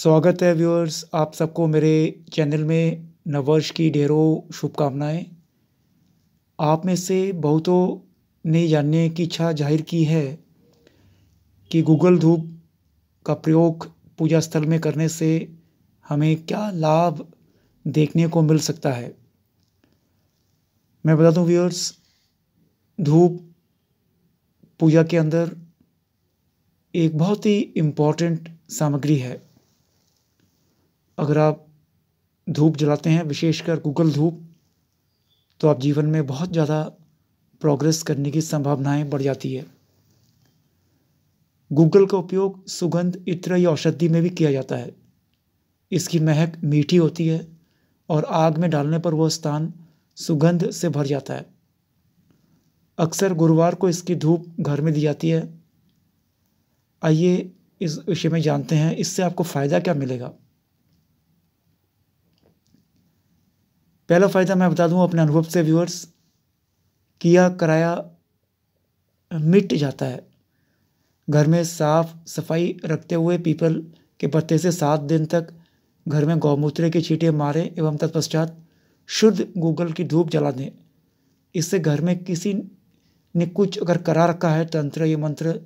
स्वागत है व्यूअर्स आप सबको मेरे चैनल में नववर्ष की ढेरों शुभकामनाएं आप में से बहुतों ने जानने की इच्छा जाहिर की है कि गूगल धूप का प्रयोग पूजा स्थल में करने से हमें क्या लाभ देखने को मिल सकता है मैं बता दूं व्यूअर्स धूप पूजा के अंदर एक बहुत ही इम्पॉर्टेंट सामग्री है अगर आप धूप जलाते हैं विशेषकर गूगल धूप तो आप जीवन में बहुत ज़्यादा प्रोग्रेस करने की संभावनाएं बढ़ जाती है गूगल का उपयोग सुगंध इत्र या औषधि में भी किया जाता है इसकी महक मीठी होती है और आग में डालने पर वह स्थान सुगंध से भर जाता है अक्सर गुरुवार को इसकी धूप घर में दी जाती है आइए इस विषय में जानते हैं इससे आपको फ़ायदा क्या मिलेगा पहला फ़ायदा मैं बता दूं अपने अनुभव से व्यूअर्स किया कराया मिट जाता है घर में साफ सफाई रखते हुए पीपल के पत्ते से सात दिन तक घर में गौमूत्र की छींटे मारें एवं तत्पश्चात शुद्ध गूगल की धूप जला दें इससे घर में किसी ने कुछ अगर करा रखा है तंत्र ये मंत्र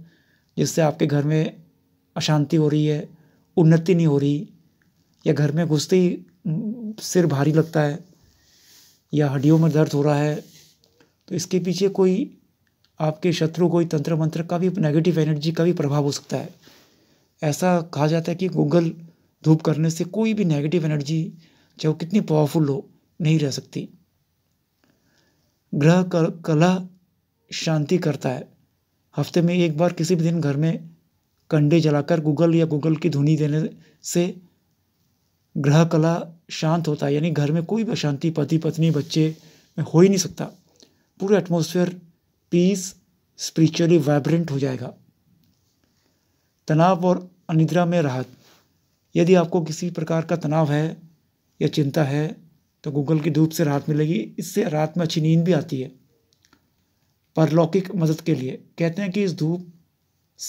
जिससे आपके घर में अशांति हो रही है उन्नति नहीं हो रही या घर में घुसते ही सिर भारी लगता है या हड्डियों में दर्द हो रहा है तो इसके पीछे कोई आपके शत्रु कोई तंत्र मंत्र का भी नेगेटिव एनर्जी का भी प्रभाव हो सकता है ऐसा कहा जाता है कि गूगल धूप करने से कोई भी नेगेटिव एनर्जी चाहे वो कितनी पावरफुल हो नहीं रह सकती ग्रह कला शांति करता है हफ्ते में एक बार किसी भी दिन घर में कंडे जलाकर गूगल या गूगल की धुनी देने से ग्रह कला शांत होता है यानी घर में कोई भी अशांति पति पत्नी बच्चे में हो ही नहीं सकता पूरा एटमोसफेयर पीस स्पिरिचुअली वाइब्रेंट हो जाएगा तनाव और अनिद्रा में राहत यदि आपको किसी प्रकार का तनाव है या चिंता है तो गूगल की धूप से राहत मिलेगी इससे रात में अच्छी नींद भी आती है परलौकिक मदद के लिए कहते हैं कि इस धूप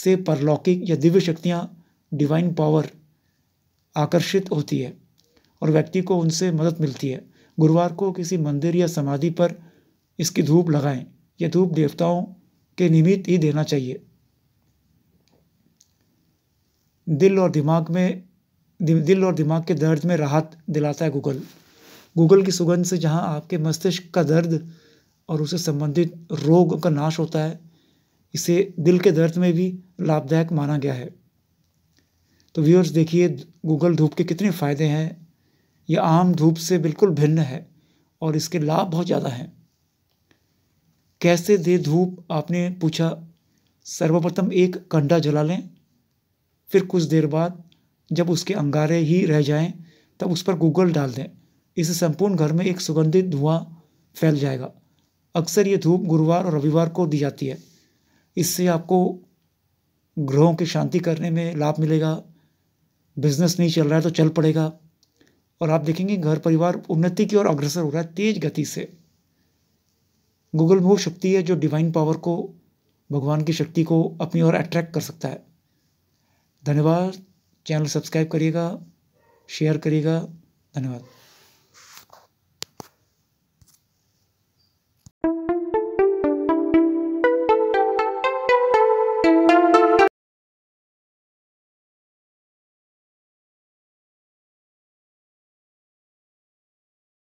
से परलौकिक या दिव्य शक्तियाँ डिवाइन पावर आकर्षित होती है और व्यक्ति को उनसे मदद मिलती है गुरुवार को किसी मंदिर या समाधि पर इसकी धूप लगाएं यह धूप देवताओं के निमित्त ही देना चाहिए दिल और दिमाग में दिल और दिमाग के दर्द में राहत दिलाता है गूगल गूगल की सुगंध से जहाँ आपके मस्तिष्क का दर्द और उससे संबंधित रोग का नाश होता है इसे दिल के दर्द में भी लाभदायक माना गया है तो व्यूअर्स देखिए गूगल धूप के कितने फ़ायदे हैं ये आम धूप से बिल्कुल भिन्न है और इसके लाभ बहुत ज़्यादा हैं कैसे दे धूप आपने पूछा सर्वप्रथम एक कंडा जला लें फिर कुछ देर बाद जब उसके अंगारे ही रह जाएं तब उस पर गूगल डाल दें इससे संपूर्ण घर में एक सुगंधित धुआं फैल जाएगा अक्सर ये धूप गुरुवार और रविवार को दी जाती है इससे आपको ग्रहों की शांति करने में लाभ मिलेगा बिजनेस नहीं चल रहा है तो चल पड़ेगा और आप देखेंगे घर परिवार उन्नति की ओर अग्रसर हो रहा है तेज गति से गूगल वो शक्ति है जो डिवाइन पावर को भगवान की शक्ति को अपनी ओर अट्रैक्ट कर सकता है धन्यवाद चैनल सब्सक्राइब करिएगा शेयर करिएगा धन्यवाद